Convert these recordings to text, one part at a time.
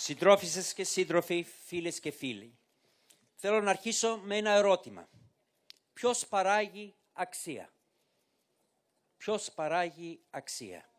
Συντρόφισσες και σύντροφοι, φίλες και φίλοι, θέλω να αρχίσω με ένα ερώτημα. Ποιος παράγει αξία? Ποιος παράγει αξία?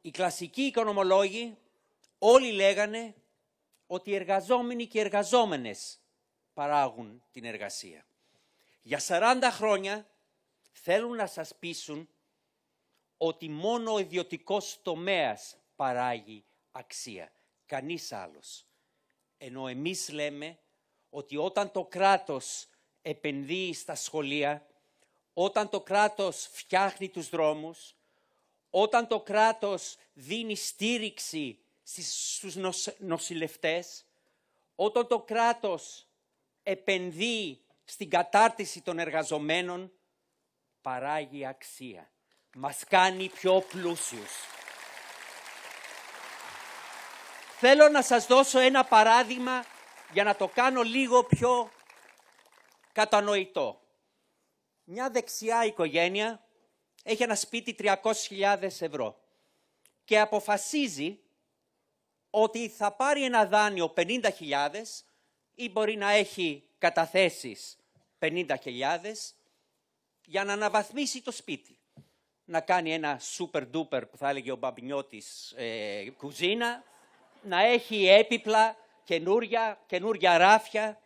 Οι κλασικοί οικονομολόγοι όλοι λέγανε ότι οι εργαζόμενοι και οι εργαζόμενες παράγουν την εργασία. Για 40 χρόνια θέλουν να σας πείσουν ότι μόνο ο ιδιωτικός τομέας παράγει αξία κανείς άλλος. Ενώ εμείς λέμε ότι όταν το κράτος επενδύει στα σχολεία, όταν το κράτος φτιάχνει τους δρόμους, όταν το κράτος δίνει στήριξη στους νοσηλευτές, όταν το κράτος επενδύει στην κατάρτιση των εργαζομένων, παράγει αξία. Μας κάνει πιο πλούσιους. Θέλω να σας δώσω ένα παράδειγμα για να το κάνω λίγο πιο κατανοητό. Μια δεξιά οικογένεια έχει ένα σπίτι 300.000 ευρώ και αποφασίζει ότι θα πάρει ένα δάνειο 50.000 ή μπορεί να έχει καταθέσεις 50.000 για να αναβαθμίσει το σπίτι. Να κάνει ένα super duper που θα έλεγε ο Μπαμπινιώτης ε, κουζίνα, να έχει έπιπλα, καινούρια, καινούρια ράφια.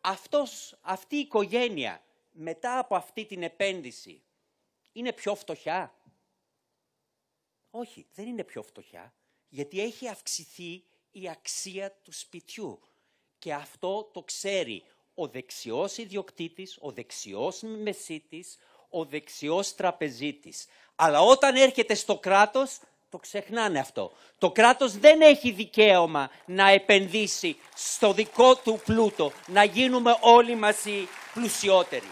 Αυτός, αυτή η οικογένεια, μετά από αυτή την επένδυση, είναι πιο φτωχιά. Όχι, δεν είναι πιο φτωχιά, γιατί έχει αυξηθεί η αξία του σπιτιού. Και αυτό το ξέρει ο δεξιός ιδιοκτήτης, ο δεξιός μεσίτης, ο δεξιός τραπεζίτης. Αλλά όταν έρχεται στο κράτος, το ξεχνάνε αυτό. Το κράτος δεν έχει δικαίωμα να επενδύσει στο δικό του πλούτο, να γίνουμε όλοι μας πλουσιότεροι.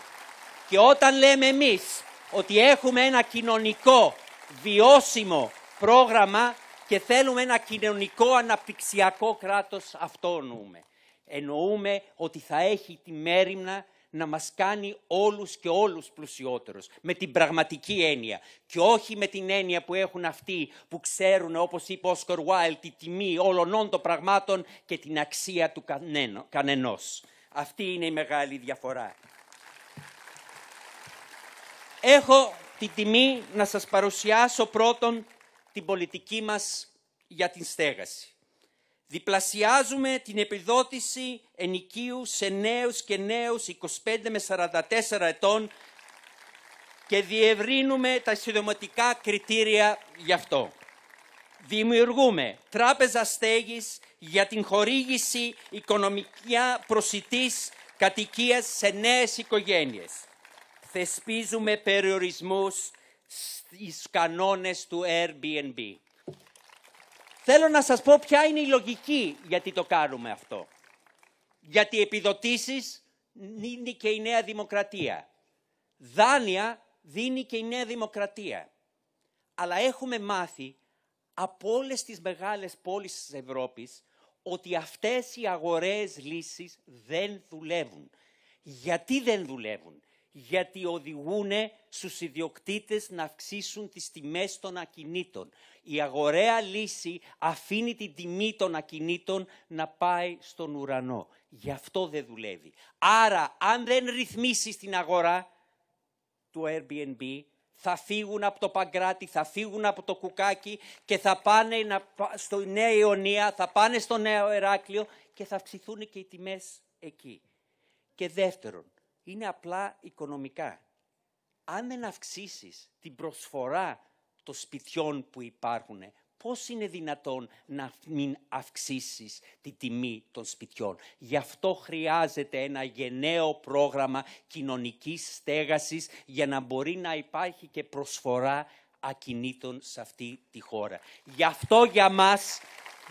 Και όταν λέμε εμείς ότι έχουμε ένα κοινωνικό βιώσιμο πρόγραμμα και θέλουμε ένα κοινωνικό αναπτυξιακό κράτος, αυτό εννοούμε. Εννοούμε ότι θα έχει τη μέρημνα να μας κάνει όλους και όλους πλουσιότερους, με την πραγματική έννοια. Και όχι με την έννοια που έχουν αυτοί που ξέρουν, όπως είπε ο Όσκορ Βάιλ, τη τιμή όλων των πραγμάτων και την αξία του κανενός. Αυτή είναι η μεγάλη διαφορά. Έχω την τιμή να σας παρουσιάσω πρώτον την πολιτική μας για την στέγαση. Διπλασιάζουμε την επιδότηση ενοικίου σε νέους και νέους 25 με 44 ετών και διευρύνουμε τα συνδεματικά κριτήρια γι' αυτό. Δημιουργούμε τράπεζα στέγης για την χορήγηση οικονομικά προσιτής κατοικίας σε νέες οικογένειες. Θεσπίζουμε περιορισμούς στις κανόνες του Airbnb. Θέλω να σας πω ποια είναι η λογική γιατί το κάνουμε αυτό. Γιατί επιδοτήσεις δίνει και η Νέα Δημοκρατία. Δάνεια δίνει και η Νέα Δημοκρατία. Αλλά έχουμε μάθει από όλες τις μεγάλες πόλεις της Ευρώπης ότι αυτές οι αγορές λύσεις δεν δουλεύουν. Γιατί δεν δουλεύουν γιατί οδηγούν στους ιδιοκτήτες να αυξήσουν τις τιμές των ακινήτων. Η αγοραία λύση αφήνει την τιμή των ακινήτων να πάει στον ουρανό. Γι' αυτό δεν δουλεύει. Άρα, αν δεν ρυθμίσεις την αγορά του Airbnb, θα φύγουν από το Παγκράτη, θα φύγουν από το Κουκάκι και θα πάνε στο Νέα Ιωνία, θα πάνε στο Νέο Εράκλειο και θα αυξηθούν και οι τιμές εκεί. Και δεύτερον, είναι απλά οικονομικά. Αν δεν αυξήσεις την προσφορά των σπιτιών που υπάρχουν, πώς είναι δυνατόν να μην αυξήσεις τη τιμή των σπιτιών. Γι' αυτό χρειάζεται ένα γενναίο πρόγραμμα κοινωνικής στέγασης για να μπορεί να υπάρχει και προσφορά ακινήτων σε αυτή τη χώρα. Γι' αυτό για μας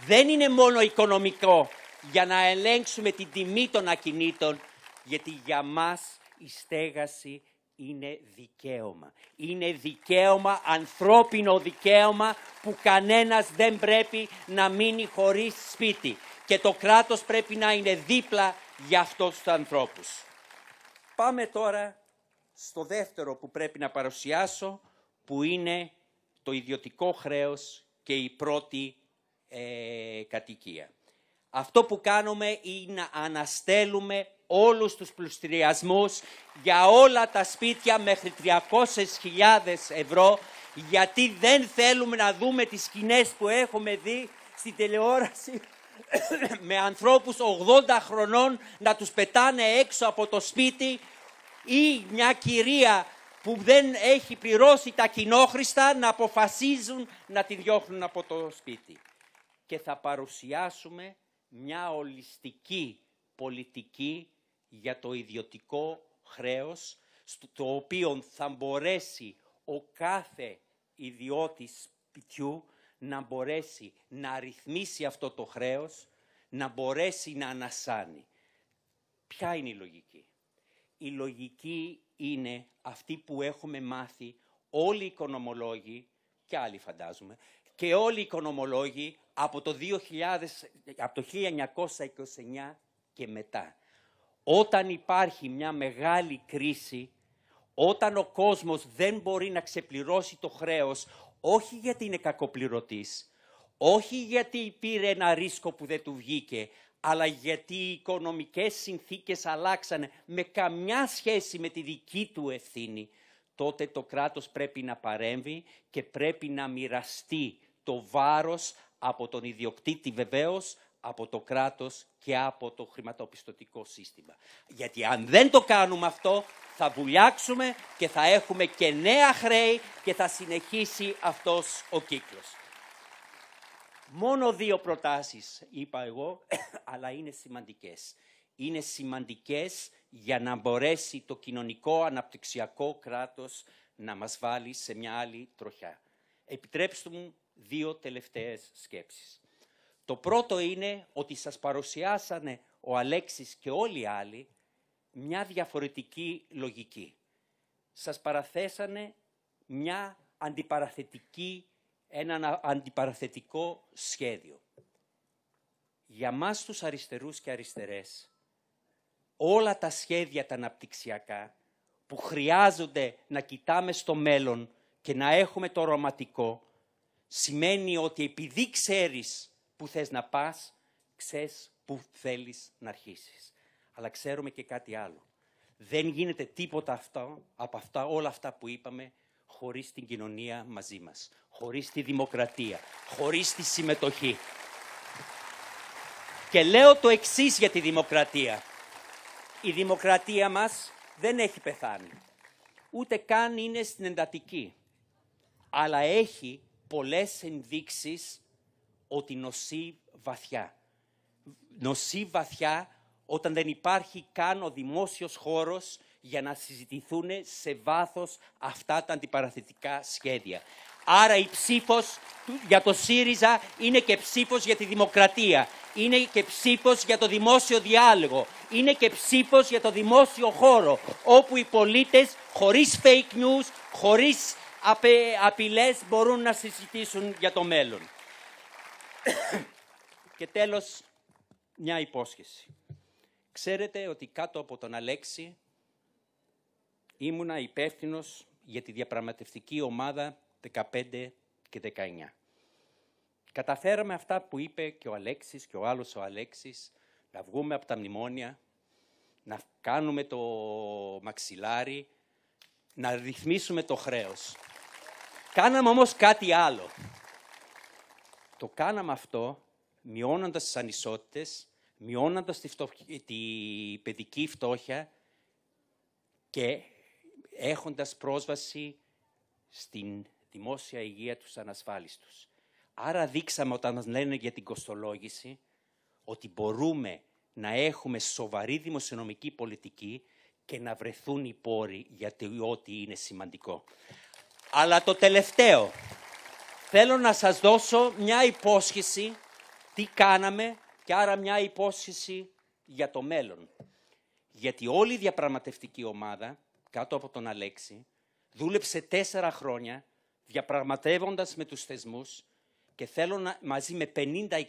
δεν είναι μόνο οικονομικό για να ελέγξουμε την τιμή των ακινήτων, γιατί για μας η στέγαση είναι δικαίωμα. Είναι δικαίωμα, ανθρώπινο δικαίωμα που κανένας δεν πρέπει να μείνει χωρίς σπίτι. Και το κράτος πρέπει να είναι δίπλα για αυτούς τους ανθρώπους. Πάμε τώρα στο δεύτερο που πρέπει να παρουσιάσω, που είναι το ιδιωτικό χρέος και η πρώτη ε, κατοικία. Αυτό που κάνουμε είναι να αναστέλουμε όλους τους πλουστηριασμούς για όλα τα σπίτια μέχρι 300.000 ευρώ γιατί δεν θέλουμε να δούμε τις σκηνές που έχουμε δει στην τηλεόραση με ανθρώπους 80 χρονών να τους πετάνε έξω από το σπίτι ή μια κυρία που δεν έχει πληρώσει τα κοινόχρηστα να αποφασίζουν να τη διώχνουν από το σπίτι. Και θα παρουσιάσουμε μια ολιστική πολιτική για το ιδιωτικό χρέος, το οποίο θα μπορέσει ο κάθε ιδιώτης σπιτιού να μπορέσει να ρυθμίσει αυτό το χρέος, να μπορέσει να ανασάνει. Ποια είναι η λογική. Η λογική είναι αυτή που έχουμε μάθει όλοι οι οικονομολόγοι, και άλλοι φαντάζομαι, και όλοι οι οικονομολόγοι από το, 2000, από το 1929 και μετά. Όταν υπάρχει μια μεγάλη κρίση, όταν ο κόσμος δεν μπορεί να ξεπληρώσει το χρέος, όχι γιατί είναι κακοπληρωτής, όχι γιατί πήρε ένα ρίσκο που δεν του βγήκε, αλλά γιατί οι οικονομικές συνθήκες αλλάξανε με καμιά σχέση με τη δική του ευθύνη, τότε το κράτος πρέπει να παρέμβει και πρέπει να μοιραστεί το βάρος από τον ιδιοκτήτη βεβαίως, από το κράτος και από το χρηματοπιστωτικό σύστημα. Γιατί αν δεν το κάνουμε αυτό, θα βουλιάξουμε και θα έχουμε και νέα χρέη και θα συνεχίσει αυτός ο κύκλος. Μόνο δύο προτάσεις είπα εγώ, αλλά είναι σημαντικές. Είναι σημαντικές για να μπορέσει το κοινωνικό αναπτυξιακό κράτος να μας βάλει σε μια άλλη τροχιά. Επιτρέψτε μου δύο τελευταίες σκέψεις. Το πρώτο είναι ότι σας παρουσιάσανε ο Αλέξης και όλοι οι άλλοι μια διαφορετική λογική. Σας παραθέσανε μια αντιπαραθετική, ένα αντιπαραθετικό σχέδιο. Για μας τους αριστερούς και αριστερές, όλα τα σχέδια τα αναπτυξιακά που χρειάζονται να κοιτάμε στο μέλλον και να έχουμε το ρωματικό, σημαίνει ότι επειδή ξέρεις που θες να πας, ξέρεις που θέλεις να αρχίσεις. Αλλά ξέρουμε και κάτι άλλο. Δεν γίνεται τίποτα αυτό, από αυτά, όλα αυτά που είπαμε, χωρίς την κοινωνία μαζί μας, χωρίς τη δημοκρατία, χωρίς τη συμμετοχή. Και λέω το εξής για τη δημοκρατία. Η δημοκρατία μας δεν έχει πεθάνει. Ούτε καν είναι στην εντατική. Αλλά έχει πολλές ενδείξεις ότι νοσεί βαθιά. Νοσεί βαθιά όταν δεν υπάρχει καν ο δημόσιος χώρος για να συζητηθούν σε βάθος αυτά τα αντιπαραθετικά σχέδια. Άρα η ψήφος για το ΣΥΡΙΖΑ είναι και ψήφος για τη δημοκρατία. Είναι και ψήφος για το δημόσιο διάλογο. Είναι και ψήφος για το δημόσιο χώρο, όπου οι πολίτες χωρίς fake news, χωρίς απειλές μπορούν να συζητήσουν για το μέλλον. Και τέλος, μια υπόσχεση. Ξέρετε ότι κάτω από τον Αλέξη ήμουνα υπεύθυνος για τη διαπραγματευτική ομάδα 15 και 19. Καταφέραμε αυτά που είπε και ο Αλέξης και ο άλλος ο Αλέξης, να βγούμε από τα μνημόνια, να κάνουμε το μαξιλάρι, να ρυθμίσουμε το χρέος. Κάναμε όμως κάτι άλλο το κάναμε αυτό μειώνοντας τις ανισότητες, μειώνοντας τη, παιδική φτώχεια και έχοντας πρόσβαση στην δημόσια υγεία τους ανασφάλιστους. Άρα δείξαμε όταν μας λένε για την κοστολόγηση ότι μπορούμε να έχουμε σοβαρή δημοσιονομική πολιτική και να βρεθούν οι πόροι για ό,τι είναι σημαντικό. Αλλά το τελευταίο, Θέλω να σας δώσω μια υπόσχεση τι κάναμε και άρα μια υπόσχεση για το μέλλον. Γιατί όλη η διαπραγματευτική ομάδα, κάτω από τον Αλέξη, δούλεψε τέσσερα χρόνια διαπραγματεύοντας με τους θεσμούς και θέλω να, μαζί με 50, 60,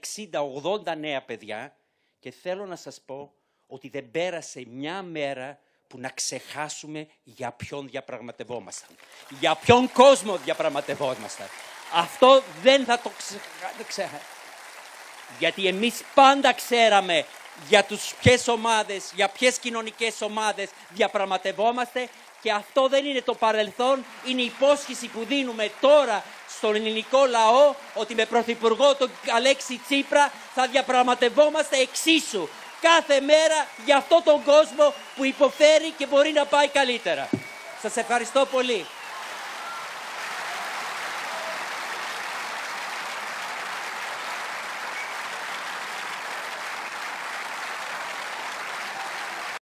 80 νέα παιδιά και θέλω να σας πω ότι δεν πέρασε μια μέρα που να ξεχάσουμε για ποιον διαπραγματευόμασταν. Για ποιον κόσμο διαπραγματευόμασταν. Αυτό δεν θα το Ξεχα... Γιατί εμείς πάντα ξέραμε για τους ποιες για ποιες κοινωνικές ομάδες διαπραγματευόμαστε και αυτό δεν είναι το παρελθόν, είναι η υπόσχεση που δίνουμε τώρα στον ελληνικό λαό ότι με πρωθυπουργό τον Αλέξη Τσίπρα θα διαπραγματευόμαστε εξίσου κάθε μέρα για αυτόν τον κόσμο που υποφέρει και μπορεί να πάει καλύτερα. Σας ευχαριστώ πολύ.